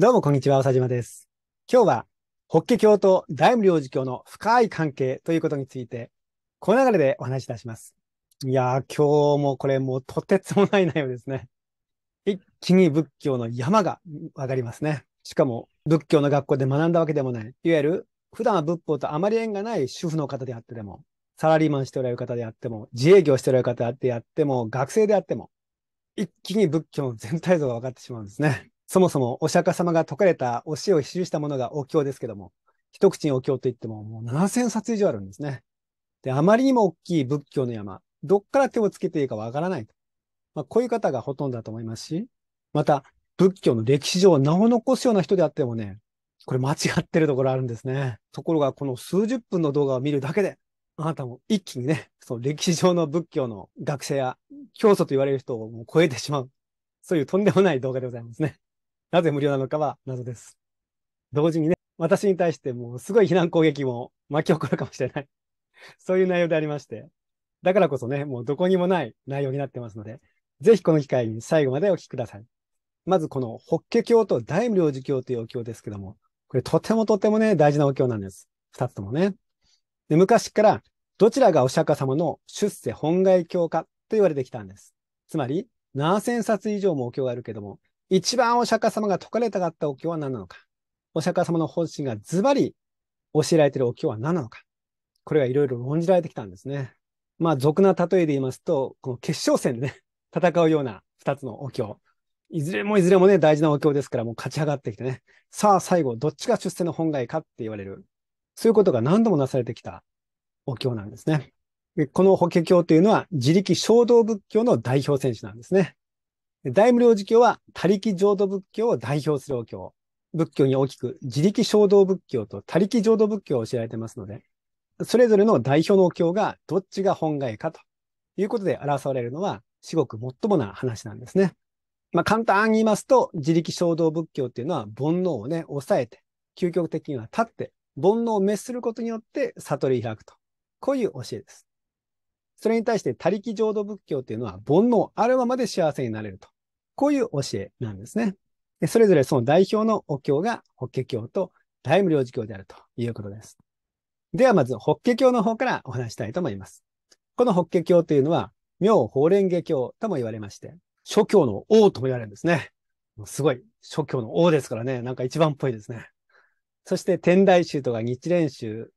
どうもこんにちは、おさじまです。今日は、法華経と大無領事教の深い関係ということについて、この流れでお話しいたします。いやー、今日もこれもうとてつもない内容ですね。一気に仏教の山が分かりますね。しかも、仏教の学校で学んだわけでもない、いわゆる普段は仏法とあまり縁がない主婦の方であってでも、サラリーマンしておられる方であっても、自営業しておられる方であっても、学生であっても、一気に仏教の全体像が分かってしまうんですね。そもそもお釈迦様が説かれた教えを記したものがお経ですけども、一口にお経といってももう7000冊以上あるんですね。で、あまりにも大きい仏教の山、どっから手をつけていいかわからないと。まあ、こういう方がほとんどだと思いますし、また、仏教の歴史上名を残すような人であってもね、これ間違ってるところあるんですね。ところが、この数十分の動画を見るだけで、あなたも一気にね、その歴史上の仏教の学者や教祖と言われる人をもう超えてしまう。そういうとんでもない動画でございますね。なぜ無料なのかは謎です。同時にね、私に対してもうすごい避難攻撃も巻き起こるかもしれない。そういう内容でありまして。だからこそね、もうどこにもない内容になってますので、ぜひこの機会に最後までお聞きください。まずこの法華経と大無量寿経というお経ですけども、これとてもとてもね、大事なお経なんです。二つともね。で昔から、どちらがお釈迦様の出世本外経かと言われてきたんです。つまり、何千冊以上もお経があるけども、一番お釈迦様が説かれたかったお経は何なのか。お釈迦様の方針がズバリ教えられているお経は何なのか。これがいろいろ論じられてきたんですね。まあ、俗な例えで言いますと、この決勝戦でね、戦うような二つのお経。いずれもいずれもね、大事なお経ですから、もう勝ち上がってきてね。さあ、最後、どっちが出世の本願かって言われる。そういうことが何度もなされてきたお経なんですね。この法華経というのは、自力衝動仏教の代表選手なんですね。大無量寺教は、他力浄土仏教を代表するお経。仏教に大きく、自力衝動仏教と他力浄土仏教を知られてますので、それぞれの代表のお経がどっちが本外かということで表されるのは、至極最もな話なんですね。まあ、簡単に言いますと、自力衝動仏教っていうのは、煩悩をね、抑えて、究極的には立って、煩悩を滅することによって悟り開くと。こういう教えです。それに対して、他力浄土仏教っていうのは、煩悩あるままで幸せになれると。こういう教えなんですね。でそれぞれその代表のお経が法華経と大無量寿経であるということです。ではまず、法華経の方からお話したいと思います。この法華経というのは、妙法蓮華経とも言われまして、諸教の王とも言われるんですね。すごい、諸教の王ですからね、なんか一番っぽいですね。そして天台宗とか日蓮宗、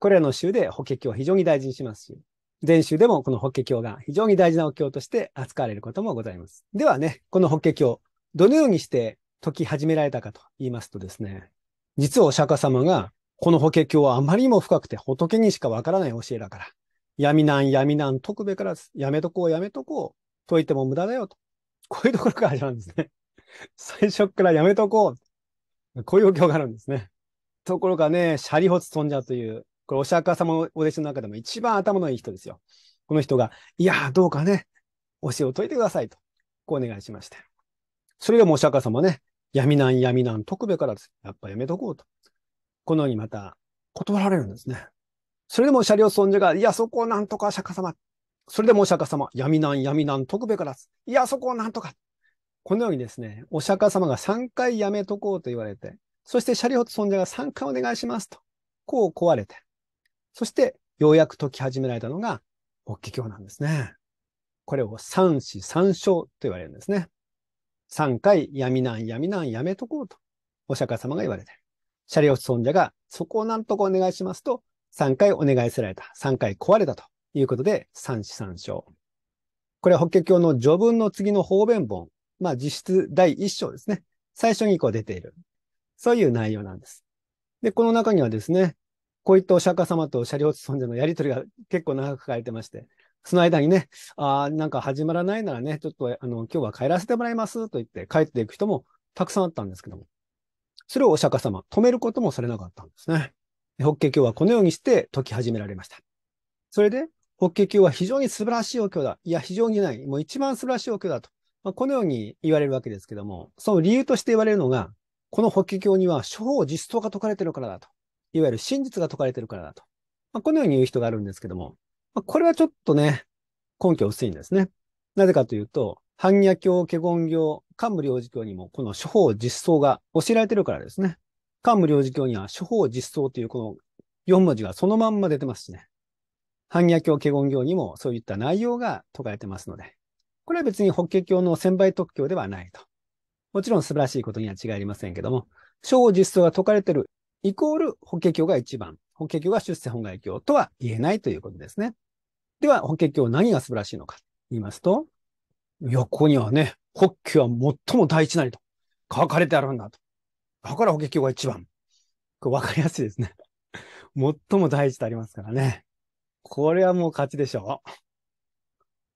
これらの宗で法華経は非常に大事にしますし、禅宗でもこの法華経が非常に大事なお経として扱われることもございます。ではね、この法華経、どのようにして解き始められたかと言いますとですね、実はお釈迦様が、この法華経はあまりにも深くて仏にしかわからない教えだから、闇なん闇なん徳べからず、やめとこうやめとこう、解いても無駄だよと。こういうところから始まるんですね。最初からやめとこう。こういうお経があるんですね。ところがね、シャリホツゃうというこれお釈迦様のお弟子の中でも一番頭のいい人ですよ。この人が、いや、どうかね、教えを解いてくださいと、こうお願いしまして。それでもお釈迦様ね、闇なん闇なん特別からです。やっぱやめとこうと。このようにまた断られるんですね。それでも車両尊者が、いや、そこをなんとか釈迦様。それでもお釈迦様、闇なん闇なん特別からです。いや、そこをなんとか。このようにですね、お釈迦様が3回やめとこうと言われて、そして車両尊者が3回お願いしますと。こう壊れて。そして、ようやく解き始められたのが、法華経なんですね。これを三死三生と言われるんですね。三回、闇なん闇なんやめとこうと、お釈迦様が言われてる。シャリオス尊者が、そこをなんとかお願いしますと、三回お願いせられた。三回壊れたということで、三死三生。これは法華経の序文の次の方便本。まあ実質第一章ですね。最初にこう出ている。そういう内容なんです。で、この中にはですね、こういったお釈迦様とシャリオツ尊者のやりとりが結構長く書かれてまして、その間にね、あなんか始まらないならね、ちょっとあの今日は帰らせてもらいますと言って帰っていく人もたくさんあったんですけども、それをお釈迦様、止めることもされなかったんですね。法華経はこのようにして解き始められました。それで、法華経は非常に素晴らしいお経だ。いや、非常にない。もう一番素晴らしいお経だと。まあ、このように言われるわけですけども、その理由として言われるのが、この法華経には諸法実相が解かれてるからだと。いわゆる真実が説かれてるからだと。まあ、このように言う人があるんですけども、まあ、これはちょっとね、根拠薄いんですね。なぜかというと、般若教、華厳教、幹武領事教にもこの処方実相が教えられてるからですね。幹武領事教には処方実相というこの4文字がそのまんま出てますしね。般若教、華厳教にもそういった内容が説かれてますので、これは別に法華経の専売特許ではないと。もちろん素晴らしいことには違いありませんけども、諸実相が説かれているイコール法華経が一番、法華経が出世本願経とは言えないということですね。では、法華経何が素晴らしいのか言いますと、横にはね、法華は最も第一なりと書かれてあるんだと。だから法華経が一番。これわかりやすいですね。最も第一とありますからね。これはもう勝ちでしょう。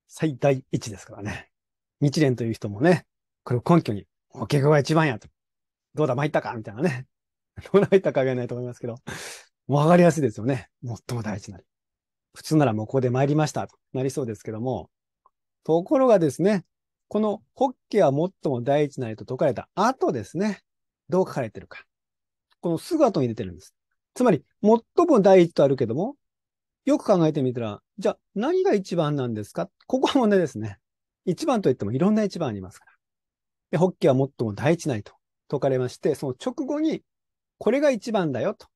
最大一ですからね。日蓮という人もね、これを根拠に、法華経が一番やと。どうだ、参ったかみたいなね。どないったかえないと思いますけど、わかりやすいですよね。最も大事なり。普通ならもうここで参りましたとなりそうですけども、ところがですね、このホッケは最も第一なりと解かれた後ですね、どう書かれてるか。このすぐ後に出てるんです。つまり、最も第一とあるけども、よく考えてみたら、じゃあ何が一番なんですかここは問題ですね。一番といってもいろんな一番ありますから。で、ホッケは最も第一なりと解かれまして、その直後にこれが一番だよと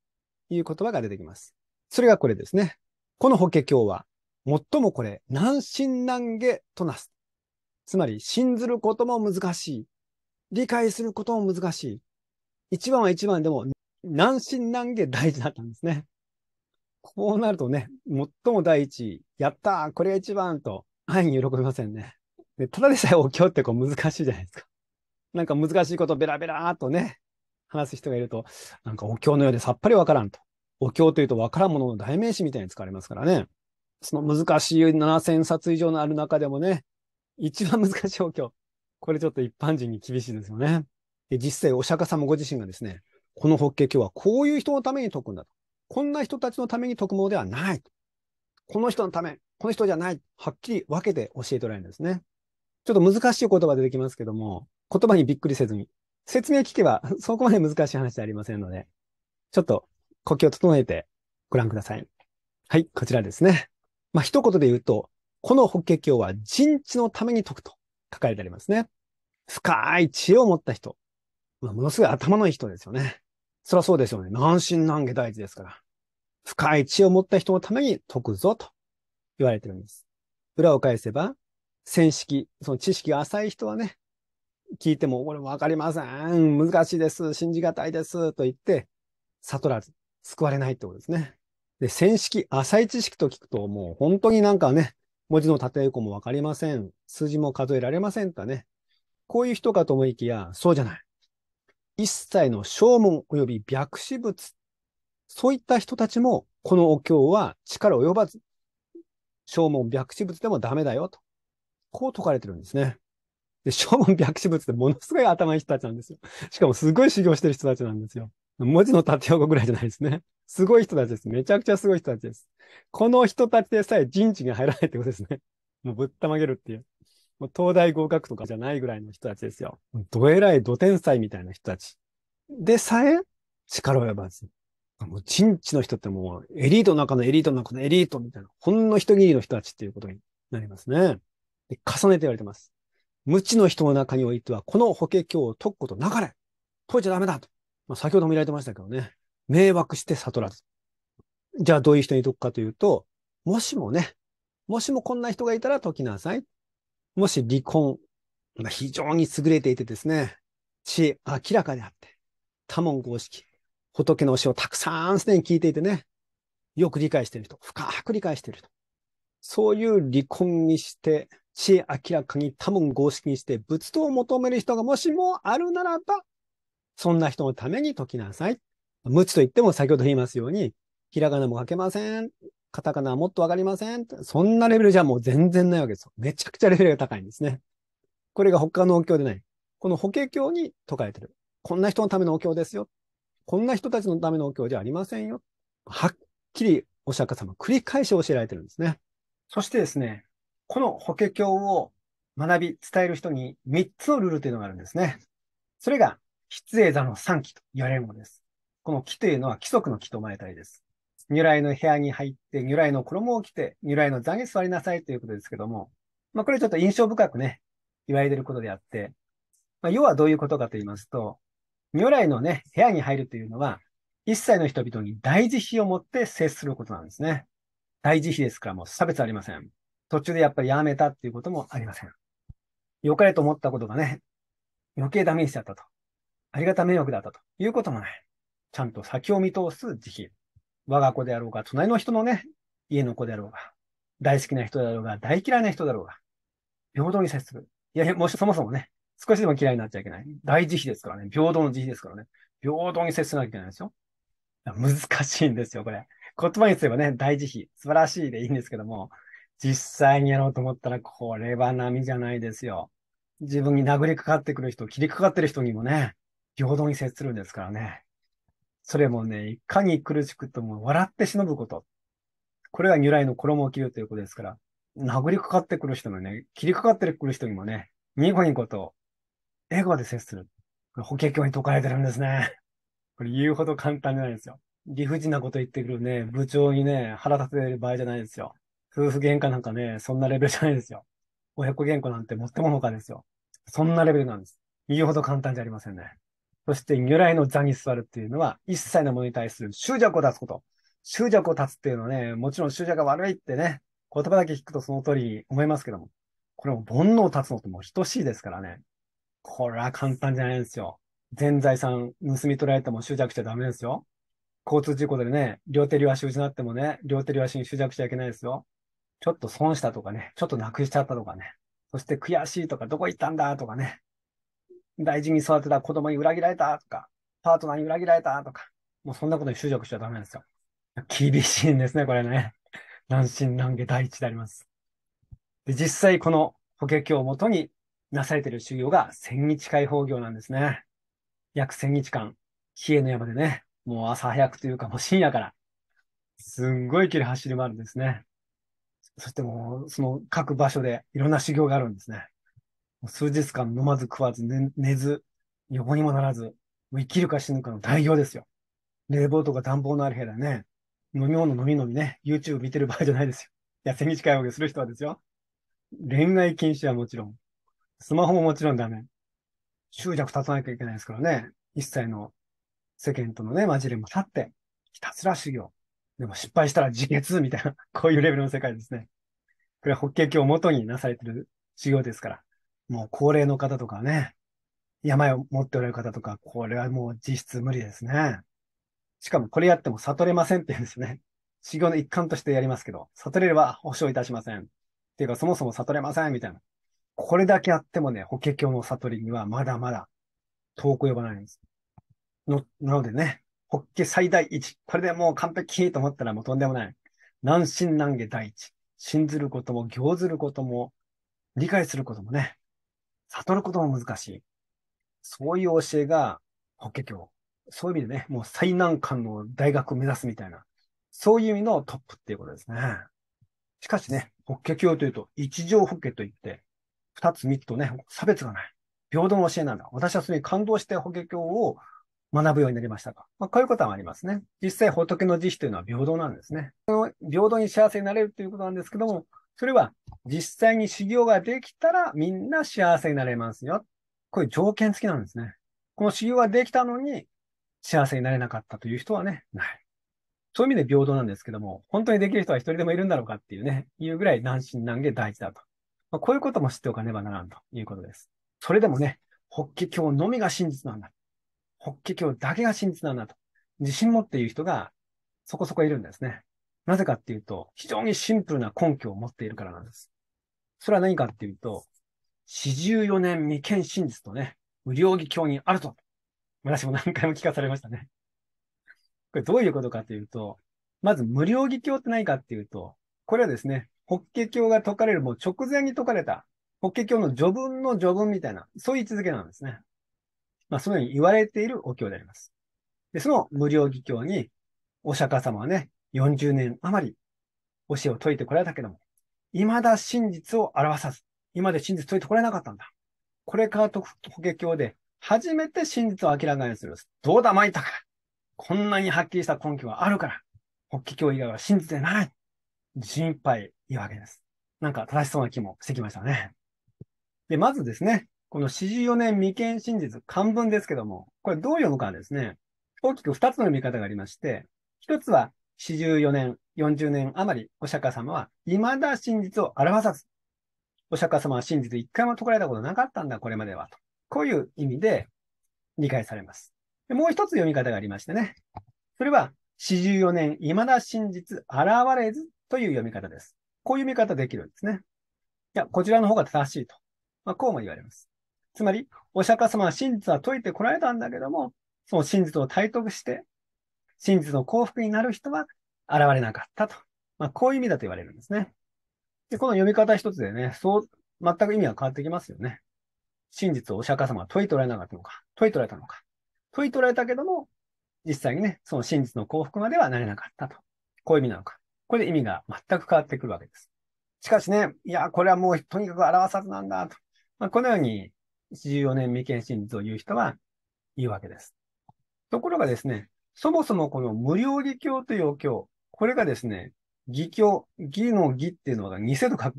いう言葉が出てきます。それがこれですね。この法華経は、最もこれ、難心難下となす。つまり、信ずることも難しい。理解することも難しい。一番は一番でも、難心難下大事だったんですね。こうなるとね、最も第一位、やったこれが一番と、安易に喜びませんね。でただでさえお経ってこう難しいじゃないですか。なんか難しいことベラベラーとね、話す人がいると、なんかお経のようでさっぱりわからんと。お経というとわからんものの代名詞みたいに使われますからね。その難しい7000冊以上のある中でもね、一番難しいお経。これちょっと一般人に厳しいですよね。で実際、お釈迦様ご自身がですね、この法華経はこういう人のために解くんだと。こんな人たちのために解くものではない。この人のため、この人じゃない。はっきり分けて教えておられるんですね。ちょっと難しい言葉出てきますけども、言葉にびっくりせずに、説明聞けば、そこまで難しい話ではありませんので、ちょっと呼吸を整えてご覧ください。はい、こちらですね。まあ、一言で言うと、この法華経は人知のために解くと書かれてありますね。深い知恵を持った人。まあ、ものすごい頭のいい人ですよね。そりゃそうですよね。難心難下大事ですから。深い知恵を持った人のために解くぞと言われてるんです。裏を返せば、戦式、その知識が浅い人はね、聞いても、これわかりません。難しいです。信じがたいです。と言って、悟らず、救われないってことですね。で、戦式、浅い知識と聞くと、もう本当になんかね、文字の縦横もわかりません。数字も数えられませんとね。こういう人かと思いきや、そうじゃない。一切の正門及び白紙物。そういった人たちも、このお経は力及ばず、正門白紙物でもダメだよと。こう説かれてるんですね。で、小文白紙物ってものすごい頭いい人たちなんですよ。しかもすごい修行してる人たちなんですよ。文字の縦横ぐらいじゃないですね。すごい人たちです。めちゃくちゃすごい人たちです。この人たちでさえ人事に入らないってことですね。もうぶったまげるっていう。もう東大合格とかじゃないぐらいの人たちですよ。どえらいど天才みたいな人たち。でさえ力呼ばず。もう人知の人ってもうエリートの中のエリートの中のエリートみたいな、ほんの一握りの人たちっていうことになりますね。で重ねて言われてます。無知の人の中においては、この法華経を解くことなかれ。解いちゃダメだと。まあ、先ほども言われてましたけどね。迷惑して悟らず。じゃあどういう人に解くかというと、もしもね、もしもこんな人がいたら解きなさい。もし離婚、まあ、非常に優れていてですね、知明らかであって、多文公式、仏の教えをたくさんすでに聞いていてね、よく理解している人、深く理解している人。そういう離婚にして、知恵明らかに多分合式にして仏道を求める人がもしもあるならば、そんな人のために解きなさい。無知と言っても先ほど言いますように、ひらがなも書けません。カタカナはもっとわかりません。そんなレベルじゃもう全然ないわけですよ。めちゃくちゃレベルが高いんですね。これが他のお経でない。この法華経に解かれてる。こんな人のためのお経ですよ。こんな人たちのためのお経じゃありませんよ。はっきりお釈迦様繰り返し教えられてるんですね。そしてですね、この法華経を学び、伝える人に3つのルールというのがあるんですね。それが、筆英座の3期と言われるものです。この木というのは規則の木と生まれたりです。如来の部屋に入って、如来の衣を着て、如来の座に座りなさいということですけども、まあこれちょっと印象深くね、言われていることであって、まあ要はどういうことかと言いますと、如来のね、部屋に入るというのは、一切の人々に大慈悲を持って接することなんですね。大事費ですからもう差別ありません。途中でやっぱりやめたっていうこともありません。良かれと思ったことがね、余計ダメージだったと。ありがた迷惑だったということもない。ちゃんと先を見通す慈悲。我が子であろうが、隣の人のね、家の子であろうが、大好きな人だろうが、大嫌いな人だろうが、平等に接する。いやいや、もしそもそもね、少しでも嫌いになっちゃいけない。大慈悲ですからね。平等の慈悲ですからね。平等に接しなきゃいけないんですよ。難しいんですよ、これ。言葉にすればね、大事費、素晴らしいでいいんですけども、実際にやろうと思ったら、これは波じゃないですよ。自分に殴りかかってくる人、切りかかってる人にもね、平等に接するんですからね。それもね、いかに苦しくとも笑って忍ぶこと。これが如来の衣を着るということですから、殴りかかってくる人もね、切りかかってくる人にもね、ニコニコと、笑顔で接する。これ法華経に説かれてるんですね。これ言うほど簡単じゃないですよ。理不尽なこと言ってくるね、部長にね、腹立てる場合じゃないですよ。夫婦喧嘩なんかね、そんなレベルじゃないですよ。親子喧嘩なんてもってもほかですよ。そんなレベルなんです。言うほど簡単じゃありませんね。そして、如来の座に座るっていうのは、一切のものに対する執着を出すこと。執着を断つっていうのはね、もちろん執着が悪いってね、言葉だけ聞くとその通りに思いますけども、これも煩悩を断つのともう等しいですからね。これは簡単じゃないんですよ。全財産盗み取られても執着しちゃダメですよ。交通事故でね、両手両足失ってもね、両手両足に執着しちゃいけないですよ。ちょっと損したとかね、ちょっとなくしちゃったとかね、そして悔しいとか、どこ行ったんだとかね、大事に育てた子供に裏切られたとか、パートナーに裏切られたとか、もうそんなことに執着しちゃダメなんですよ。厳しいんですね、これね。乱心乱下第一であります。で実際この法華経をもとになされている修行が千日解放行なんですね。約千日間、比叡の山でね、もう朝早くというか、もう深夜から、すんごい距離走り回るんですね。そしてもう、その各場所でいろんな修行があるんですね。数日間飲まず食わず寝寝ず、横にもならず、もう生きるか死ぬかの代表ですよ。冷房とか暖房のある部屋でね、飲み物飲み飲みね、YouTube 見てる場合じゃないですよ。痩せに近いわけする人はですよ。恋愛禁止はもちろん、スマホももちろんダメ。執着立たなきゃいけないですからね。一切の世間とのね、混じりも去って、ひたすら修行。でも失敗したら自決みたいな、こういうレベルの世界ですね。これは法華経を元になされてる修行ですから、もう高齢の方とかね、病を持っておられる方とか、これはもう実質無理ですね。しかもこれやっても悟れませんって言うんですね。修行の一環としてやりますけど、悟れれば保証いたしません。っていうか、そもそも悟れませんみたいな。これだけあってもね、法華経の悟りにはまだまだ遠く及ばないんです。の、なのでね、ホッケ最大1。これでもう完璧と思ったらもうとんでもない。難心難下第一。信ずることも、行ずることも、理解することもね、悟ることも難しい。そういう教えが、法華経。そういう意味でね、もう最難関の大学を目指すみたいな、そういう意味のトップっていうことですね。しかしね、法華経というと、一条法華といって、二つ三つとね、差別がない。平等の教えなんだ。私はそれに感動して法華経を学ぶようになりましたか。まあ、こういうことはありますね。実際、仏の慈悲というのは平等なんですね。その平等に幸せになれるということなんですけども、それは実際に修行ができたらみんな幸せになれますよ。こういう条件付きなんですね。この修行ができたのに幸せになれなかったという人はね、ない。そういう意味で平等なんですけども、本当にできる人は一人でもいるんだろうかっていうね、いうぐらい難心難下大事だと。まあ、こういうことも知っておかねばならんということです。それでもね、法華経のみが真実なんだ。法華経だけが真実なんだと、自信持っている人がそこそこいるんですね。なぜかっていうと、非常にシンプルな根拠を持っているからなんです。それは何かっていうと、四十四年未見真実とね、無料義教にあると。私も何回も聞かされましたね。これどういうことかというと、まず無料義教って何かっていうと、これはですね、法華経が解かれるもう直前に解かれた、法華経の序文の序文みたいな、そういう位置づけなんですね。まあ、そのように言われているお経であります。で、その無料義経に、お釈迦様はね、40年余り教えを説いてこられたけども、未だ真実を表さず、今で真実説いてこれなかったんだ。これから特法華経で初めて真実を明らかにする。どうだまいたかこんなにはっきりした根拠があるから、法華経以外は真実でない。心配いい言うわけです。なんか正しそうな気もしてきましたね。で、まずですね、この44年未見真実、漢文ですけども、これどう読むかはですね、大きく2つの読み方がありまして、1つは44年、40年余り、お釈迦様は未だ真実を表さず、お釈迦様は真実一回も解かれたことなかったんだ、これまでは。とこういう意味で理解されます。もう一つ読み方がありましてね。それは、44年、未だ真実、現れずという読み方です。こういう見方できるんですね。いや、こちらの方が正しいと。まあ、こうも言われます。つまり、お釈迦様は真実は説いてこられたんだけども、その真実を体得して、真実の幸福になる人は現れなかったと。まあ、こういう意味だと言われるんですね。で、この読み方一つでね、そう、全く意味が変わってきますよね。真実をお釈迦様は解いておられなかったのか、解いておられたのか。解いておられたけども、実際にね、その真実の幸福まではなれなかったと。こういう意味なのか。これで意味が全く変わってくるわけです。しかしね、いや、これはもうとにかく表さずなんだと。まあ、このように14年未見真実を言う人はいいわけです。ところがですね、そもそもこの無料義教というお経、これがですね、義教、義の義っていうのが偽と書く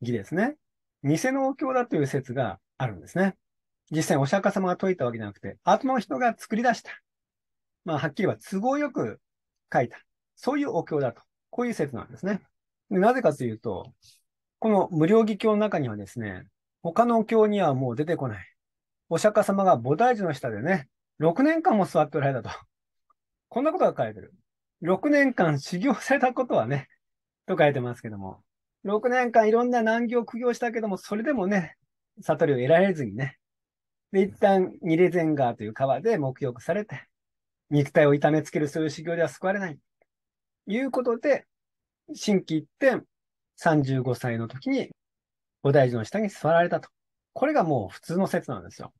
義ですね。偽のお経だという説があるんですね。実際お釈迦様が説いたわけじゃなくて、後の人が作り出した。まあ、はっきりは都合よく書いた。そういうお経だと。こういう説なんですね。なぜかというと、この無料義教の中にはですね、他の教経にはもう出てこない。お釈迦様が菩提樹の下でね、6年間も座っておられたと。こんなことが書いてる。6年間修行されたことはね、と書いてますけども。6年間いろんな難を苦行したけども、それでもね、悟りを得られずにね。で、一旦ニレゼンガーという川で沐浴されて、肉体を痛めつけるそういう修行では救われない。いうことで、心機一転、35歳の時に菩提寺の下に座られたと。これがもう普通の説なんですよ。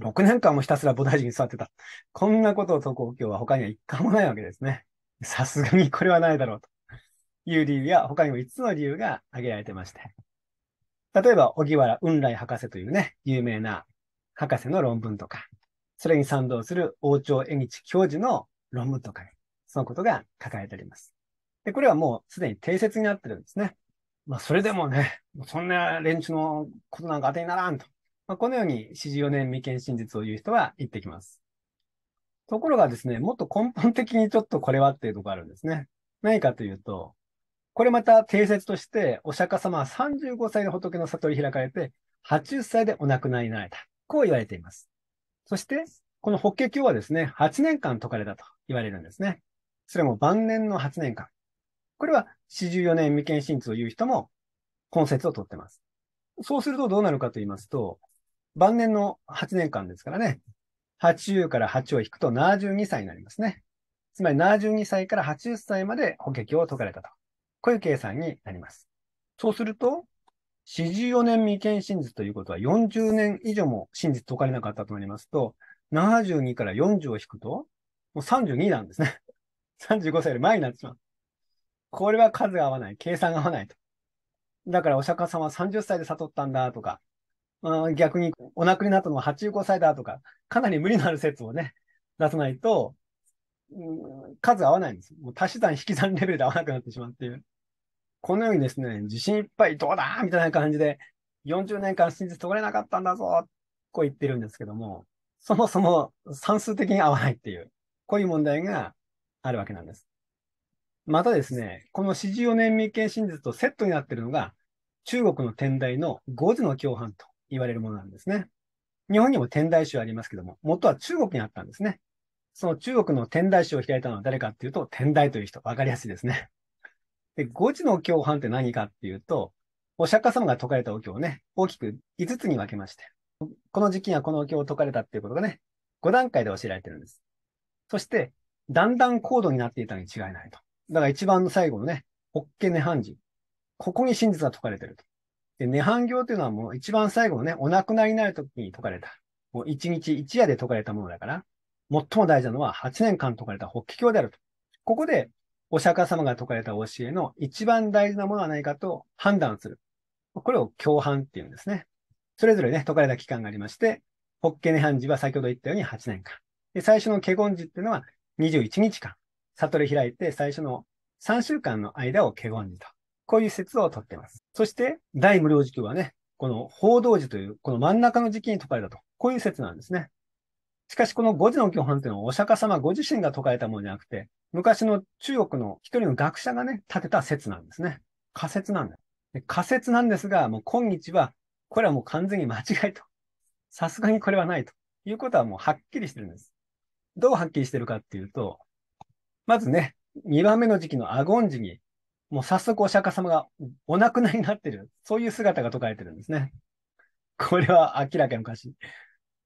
6年間もひたすら菩提寺に座ってた。こんなことを説く今日は他には一回もないわけですね。さすがにこれはないだろうという理由や、他にも5つの理由が挙げられてまして。例えば、荻原雲来博士というね、有名な博士の論文とか、それに賛同する王朝江口教授の論文とかに、そのことが書かれております。で、これはもうすでに定説になってるんですね。まあ、それでもね、そんな連中のことなんか当てにならんと。まあ、このように十4年未見真実を言う人は言ってきます。ところがですね、もっと根本的にちょっとこれはっていうところがあるんですね。何かというと、これまた定説として、お釈迦様は35歳で仏の悟り開かれて、80歳でお亡くなりになられた。こう言われています。そして、この法華経はですね、8年間解かれたと言われるんですね。それも晩年の8年間。これは44年未見真通を言う人も、本説を取ってます。そうするとどうなるかと言いますと、晩年の8年間ですからね、80から8を引くと72歳になりますね。つまり72歳から80歳まで補欠を解かれたと。こういう計算になります。そうすると、44年未見真実ということは40年以上も真実解かれなかったとなりますと、72から40を引くと、もう32なんですね。35歳より前になってしまう。これは数が合わない。計算が合わないと。だからお釈迦様は30歳で悟ったんだとか、うあ、逆にお亡くなりになったのは85歳だとか、かなり無理のある説をね、出さないと、うん、数合わないんです。もう足し算引き算レベルで合わなくなってしまうっていう。このようにですね、自信いっぱいどうだみたいな感じで、40年間真実取れなかったんだぞこう言ってるんですけども、そもそも算数的に合わないっていう、こういう問題があるわけなんです。またですね、この四十四年未見真実とセットになっているのが、中国の天台の五時の共犯と言われるものなんですね。日本にも天台宗ありますけども、元は中国にあったんですね。その中国の天台宗を開いたのは誰かっていうと、天台という人、わかりやすいですね。で、五時の共犯って何かっていうと、お釈迦様が説かれたお経をね、大きく5つに分けまして、この時期にはこのお経を説かれたっていうことがね、5段階で教えられてるんです。そして、だんだん高度になっていたに違いないと。だから一番の最後のね、ホッケネハン人。ここに真実が解かれてると。で、ン槃行というのはもう一番最後のね、お亡くなりになる時に解かれた。もう一日一夜で解かれたものだから、最も大事なのは8年間解かれた法華経であると。ここで、お釈迦様が解かれた教えの一番大事なものは何かと判断する。これを共犯っていうんですね。それぞれね、解かれた期間がありまして、ホッケネハンジは先ほど言ったように8年間。で、最初のケゴンジっていうのは21日間。悟り開いて最初の3週間の間を華厳寺と。こういう説をとっています。そして、大無量時期はね、この報道時という、この真ん中の時期に解かれたと。こういう説なんですね。しかし、この五時の教本というのはお釈迦様ご自身が解かれたものじゃなくて、昔の中国の一人の学者がね、立てた説なんですね。仮説なんだ。仮説なんですが、もう今日は、これはもう完全に間違いと。さすがにこれはないということはもうはっきりしてるんです。どうはっきりしてるかっていうと、まずね、2番目の時期のアゴン時に、もう早速お釈迦様がお亡くなりになってる、そういう姿が解かれてるんですね。これは明らかにおかし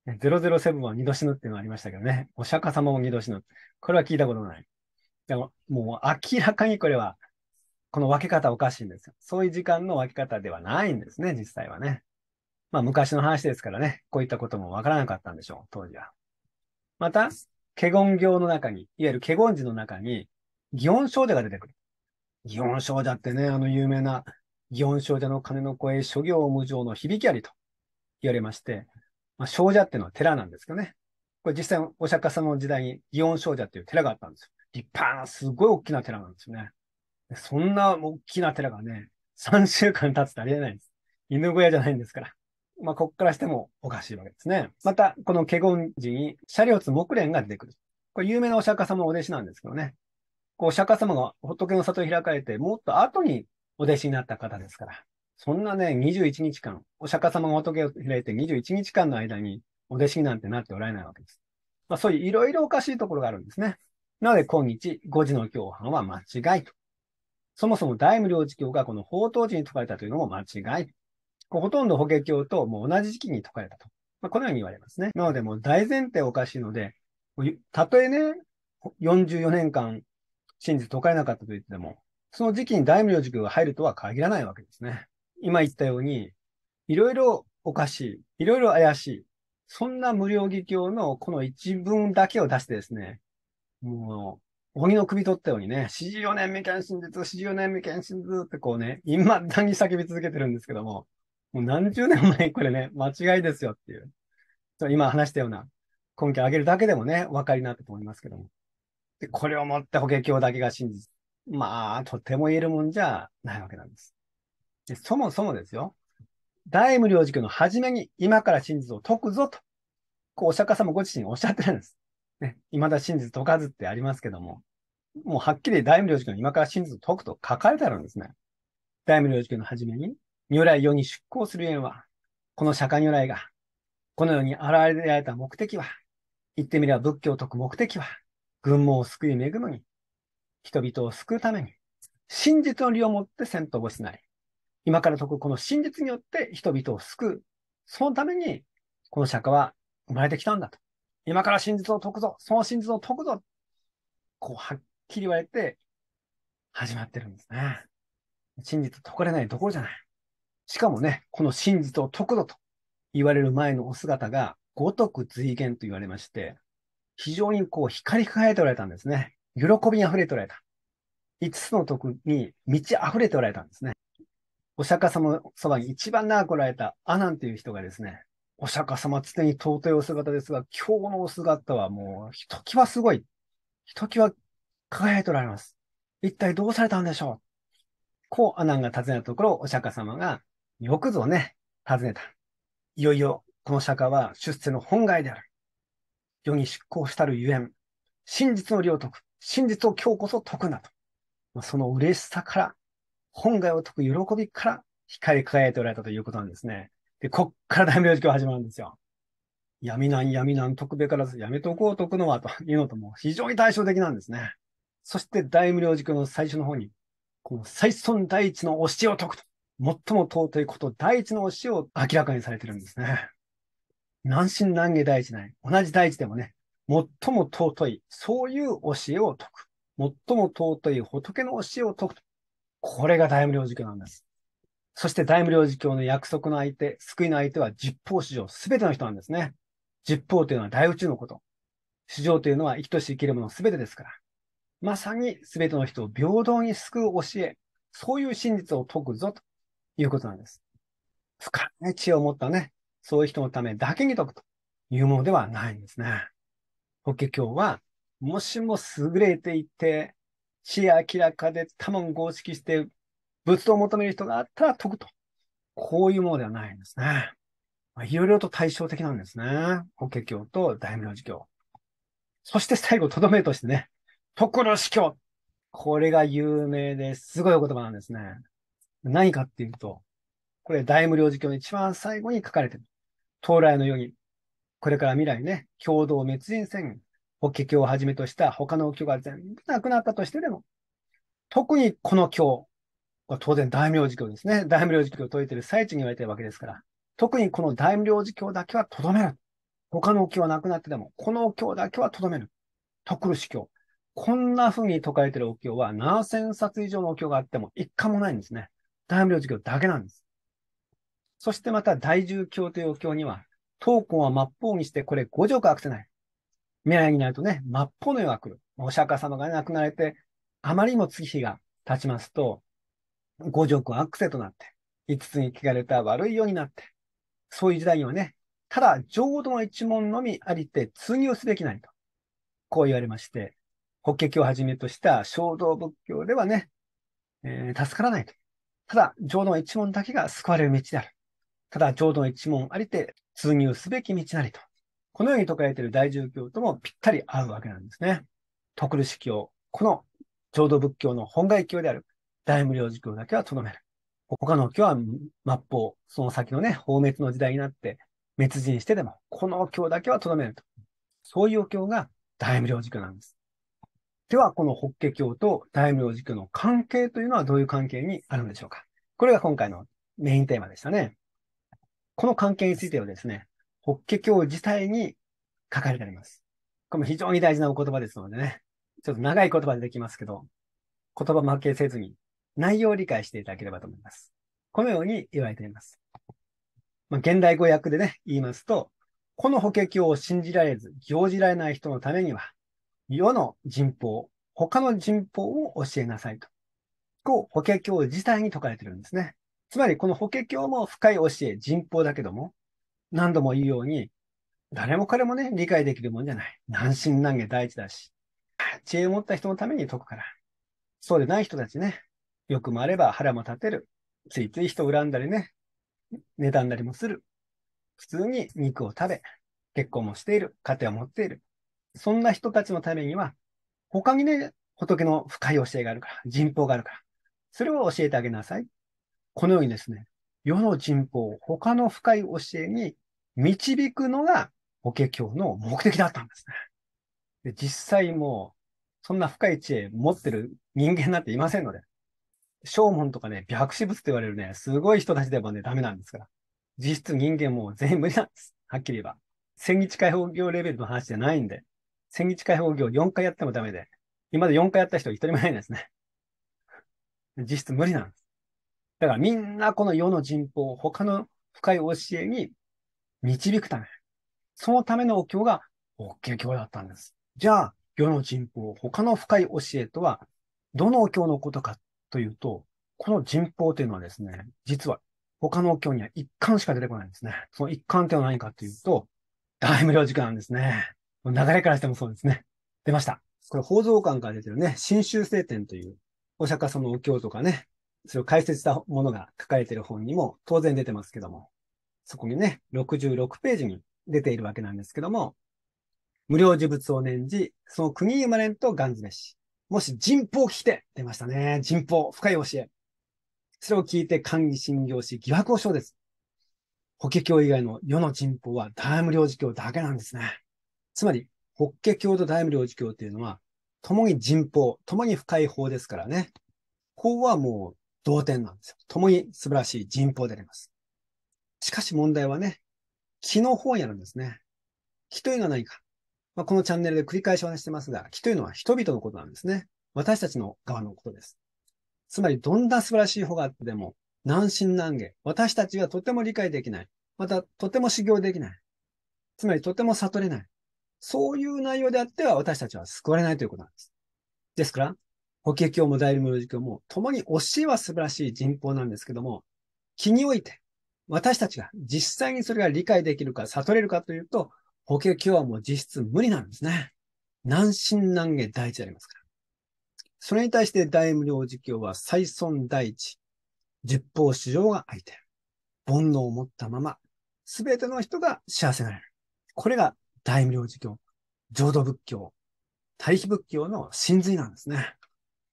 い。007は二度死ぬっていうのがありましたけどね。お釈迦様も二度死ぬ。これは聞いたことない。でも、もう明らかにこれは、この分け方おかしいんですよ。そういう時間の分け方ではないんですね、実際はね。まあ昔の話ですからね、こういったこともわからなかったんでしょう、当時は。また、華厳行の中に、いわゆる華厳寺の中に、祇園少女が出てくる。祇園少女ってね、あの有名な、祇園少女の鐘の声、諸行無常の響きありと言われまして、まあ、少女っていうのは寺なんですけどね。これ実際、お釈迦様の時代に祇園少女っていう寺があったんですよ。立派な、すごい大きな寺なんですよね。そんな大きな寺がね、3週間経つとありえないんです。犬小屋じゃないんですから。まあ、ここからしてもおかしいわけですね。また、この華厳寺に車両つ木蓮が出てくる。これ有名なお釈迦様のお弟子なんですけどね。こう、お釈迦様が仏の里を開かれて、もっと後にお弟子になった方ですから。そんなね、21日間、お釈迦様が仏を開いて21日間の間にお弟子なんてなっておられないわけです。まあ、そういういろいろおかしいところがあるんですね。なので、今日、5時の共犯は間違いと。そもそも大無量寺教がこの法当寺に説かれたというのも間違い。ほとんど法華経ともう同じ時期に解かれたと。まあ、このように言われますね。なので、もう大前提おかしいので、たとえね、44年間真実解かれなかったと言っても、その時期に大名塾が入るとは限らないわけですね。今言ったように、いろいろおかしい、いろいろ怪しい、そんな無料義教のこの一文だけを出してですね、もう、鬼の首取ったようにね、四十四年未見真実、十四年未見真実ってこうね、今だに叫び続けてるんですけども、もう何十年も前これね、間違いですよっていう。今話したような根拠を上げるだけでもね、分かりになったと思いますけども。で、これをもって法華経だけが真実。まあ、とても言えるもんじゃないわけなんです。でそもそもですよ。大無量寿教の初めに、今から真実を解くぞと、こうお釈迦様ご自身おっしゃってるんです。ね、未だ真実解かずってありますけども、もうはっきり大無量寿教の今から真実を解くと書かれてあるんですね。大無量寿教の初めに、如来世に出向する縁は、この釈迦如来が、この世に現れられた目的は、言ってみれば仏教を解く目的は、群盲を救い恵むに、人々を救うために、真実の理をもって戦闘をしない。今から解くこの真実によって人々を救う。そのために、この釈迦は生まれてきたんだと。今から真実を解くぞその真実を解くぞこう、はっきり言われて、始まってるんですね。真実解かれないところじゃない。しかもね、この真実を解くぞと言われる前のお姿が、五徳随言と言われまして、非常にこう光り輝いておられたんですね。喜びに溢れておられた。5つの徳に満ち溢れておられたんですね。お釈迦様のそばに一番長くおられた阿南という人がですね、お釈迦様常に尊いお姿ですが、今日のお姿はもう、ひときわすごい。ひときわ輝いておられます。一体どうされたんでしょうこう、阿南が尋ねたところ、お釈迦様が、よくぞね、尋ねた。いよいよ、この釈迦は出世の本外である。世に執行したるゆえん、真実の領得、真実を今日こそ解くなと。まその嬉しさから、本外を解く喜びから、光り輝いておられたということなんですね。で、こっから大名教始まるんですよ。闇なん闇なん特別からず、やめとこう解くのは、というのとも非常に対照的なんですね。そして大無量塾の最初の方に、この最尊第一の教えを解くと。最も尊いこと、第一の教えを明らかにされてるんですね。難心難儀第一ない。同じ第一でもね、最も尊い、そういう教えを説く。最も尊い仏の教えを説く。これが大無量寿教なんです。そして大無量寿教の約束の相手、救いの相手は十方史上全ての人なんですね。十方というのは大宇宙のこと。史上というのは生きとし生きるもの全てですから。まさに全ての人を平等に救う教え、そういう真実を説くぞということなんです。深い知恵を持ったね、そういう人のためだけに解くというものではないんですね。法華経は、もしも優れていて、知恵明らかで多分合識して、仏道を求める人があったら解くと。こういうものではないんですね。まあ、いろいろと対照的なんですね。法華経と大名寺教。そして最後、とどめとしてね、ところ死教。これが有名ですごいお言葉なんですね。何かっていうと、これ大無量寺教の一番最後に書かれてる。到来の世に、これから未来ね、共同滅人宣言、法華経をはじめとした他の教が全部なくなったとしてでも、特にこの教は当然大名寺教ですね。大名寺教を説いてる最中に言われてるわけですから、特にこの大名寺教だけはとどめる。他の教はなくなってでも、この教だけはとどめる。特殊教。こんな風に説かれてるお経は7000冊以上のおがあっても一家もないんですね。大名授業だけなんです。そしてまた大獣教という教には、闘魂は末法にして、これ五条が悪せない。未来になるとね、末法の世が来る。お釈迦様が、亡くなられて、あまりにも月日が経ちますと、五条は悪せとなって、五つに聞かれた悪い世になって、そういう時代にはね、ただ浄土の一門のみありて通入すべきなりと、こう言われまして、法華経をはじめとした衝動仏教ではね、えー、助からないと。ただ、浄土の一門だけが救われる道である。ただ、浄土の一門ありて、通入すべき道なりと。このように説かれている大乗教ともぴったり合うわけなんですね。徳式教、この浄土仏教の本外教である大無量寿教だけはとどめる。他の教は末法、その先のね、放滅の時代になって滅人してでも、この教だけはとどめると。そういう教が大無量寿教なんです。では、この法華経と大名寺教の関係というのはどういう関係にあるんでしょうかこれが今回のメインテーマでしたね。この関係についてはですね、法華経自体に書かれてあります。これも非常に大事なお言葉ですのでね、ちょっと長い言葉でできますけど、言葉負けせずに内容を理解していただければと思います。このように言われています。まあ、現代語訳でね、言いますと、この法華経を信じられず、行じられない人のためには、世の人法、他の人法を教えなさいと。こう、法華経自体に説かれてるんですね。つまり、この法華経も深い教え、人法だけども、何度も言うように、誰も彼もね、理解できるもんじゃない。難心難下大事だし、知恵を持った人のために解くから。そうでない人たちね、欲もあれば腹も立てる。ついつい人を恨んだりね、妬んだりもする。普通に肉を食べ、結婚もしている、家庭を持っている。そんな人たちのためには、他にね、仏の深い教えがあるから、人法があるから、それを教えてあげなさい。このようにですね、世の人法を他の深い教えに導くのが、法華経の目的だったんですね。で実際もう、そんな深い知恵持ってる人間なんていませんので、正門とかね、白紙物と言われるね、すごい人たちでもね、ダメなんですから。実質人間も全員無理なんです。はっきり言えば。千日解放業レベルの話じゃないんで。千日解放業4回やってもダメで、今まで4回やった人一人もないんですね。実質無理なんです。だからみんなこの世の人法を他の深い教えに導くため、そのためのお経がい教経だったんです。じゃあ、世の人法、他の深い教えとは、どのお経のことかというと、この人法というのはですね、実は他のお経には一貫しか出てこないんですね。その一貫というのは何かというと、大無量時間なんですね。流れからしてもそうですね。出ました。これ、宝蔵館から出てるね、新州聖典という、お釈迦様のお経とかね、それを解説したものが書かれている本にも当然出てますけども、そこにね、66ページに出ているわけなんですけども、無料呪物を念じ、その国生まれんとガンズ飯。もし人法を聞いて、出ましたね。人法、深い教え。それを聞いて官議信行し、疑惑を称です。法華経以外の世の人法は大無料事教だけなんですね。つまり、法華経と大無量寿経というのは、共に人法、共に深い法ですからね。法はもう同点なんですよ。共に素晴らしい人法であります。しかし問題はね、気の方にあるんですね。気というのは何か。まあ、このチャンネルで繰り返しお話してますが、気というのは人々のことなんですね。私たちの側のことです。つまり、どんな素晴らしい方があっても、難心難下、私たちはとても理解できない。また、とても修行できない。つまり、とても悟れない。そういう内容であっては私たちは救われないということなんです。ですから、法華経も大無量教も、共に教えは素晴らしい人法なんですけども、気において、私たちが実際にそれが理解できるか、悟れるかというと、法華経はもう実質無理なんですね。難心難下第一でありますから。それに対して大無量寿教は再尊第一、十方主場が相手。煩悩を持ったまま、すべての人が幸せになれる。これが大名寺教、浄土仏教、大秘仏教の真髄なんですね。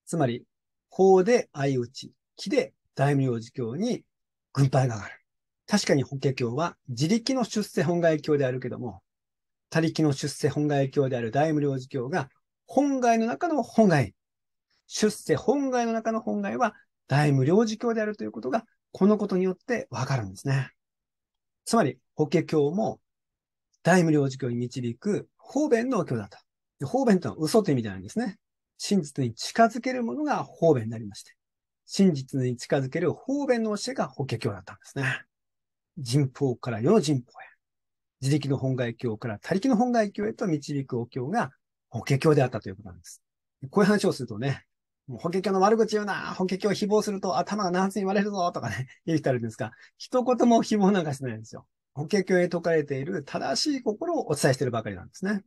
つまり、法で相打ち、木で大名寺教に軍配が上がる。確かに法華経は自力の出世本願教であるけども、他力の出世本願教である大無量寺教が、本願の中の本願、出世本願の中の本願は大無量寺教であるということが、このことによってわかるんですね。つまり、法華経も大無量寿教に導く方便の教だった。方便とは嘘という意味ではないんですね。真実に近づけるものが方便になりまして、真実に近づける方便の教えが法華経だったんですね。人法から世の人法へ、自力の本外教から他力の本外教へと導くお経が法華経であったということなんです。こういう話をするとね、もう法華経の悪口言うな、法華経を誹謗すると頭が何つに割れるぞとかね、言う人あるんですが、一言も誹謗なんかしてないんですよ。法華経へ説かれている正しい心をお伝えしているばかりなんですね。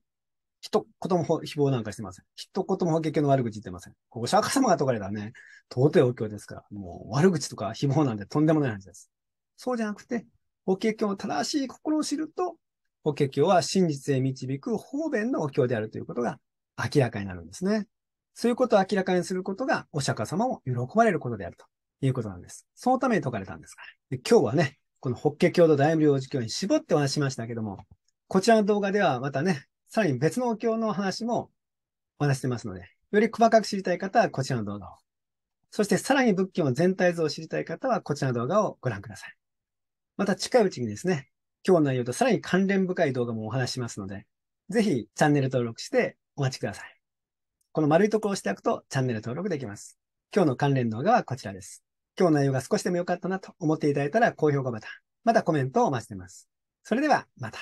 一言も誹謗なんかしてません。一言も法華経の悪口言ってません。お釈迦様が説かれたらね、到底お経ですから、もう悪口とか誹謗なんてとんでもない話です。そうじゃなくて、法華経の正しい心を知ると、法華経は真実へ導く方便のお経であるということが明らかになるんですね。そういうことを明らかにすることがお釈迦様を喜ばれることであるということなんです。そのために説かれたんですから。今日はね、この法華経と大名量寺教に絞ってお話しましたけども、こちらの動画ではまたね、さらに別のお経の話もお話してますので、より細かく知りたい方はこちらの動画を。そしてさらに仏教の全体像を知りたい方はこちらの動画をご覧ください。また近いうちにですね、今日の内容とさらに関連深い動画もお話しますので、ぜひチャンネル登録してお待ちください。この丸いところを押していくとチャンネル登録できます。今日の関連動画はこちらです。今日の内容が少しでも良かったなと思っていただいたら、高評価ボタン、またコメントをお待ちしてます。それでは、また。